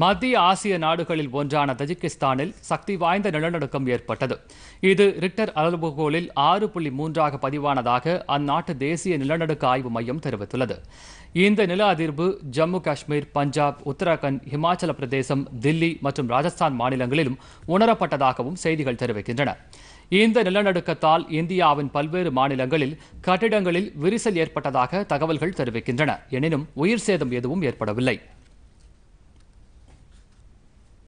மத்திய ஆசிய நாடுகளில் ஒன்றான தஜிகிஸ்தானில் சக்தி வாய்ந்த நிலநடுக்கம் ஏற்பட்டது இது ரிக்டர் அளவுகோலில் ஆறு புள்ளி மூன்றாக பதிவானதாக அந்நாட்டு தேசிய நிலநடுக்க ஆய்வு மையம் தெரிவித்துள்ளது இந்த நில அதிர்வு ஜம்மு காஷ்மீர் பஞ்சாப் உத்தராகண்ட் ஹிமாச்சல பிரதேசம் தில்லி மற்றும் ராஜஸ்தான் மாநிலங்களிலும் உணரப்பட்டதாகவும் செய்திகள் தெரிவிக்கின்றன இந்த நிலநடுக்கத்தால் இந்தியாவின் பல்வேறு மாநிலங்களில் கட்டிடங்களில் விரிசல் ஏற்பட்டதாக தகவல்கள் தெரிவிக்கின்றன எனினும் உயிர் சேதம் எதுவும் ஏற்படவில்லை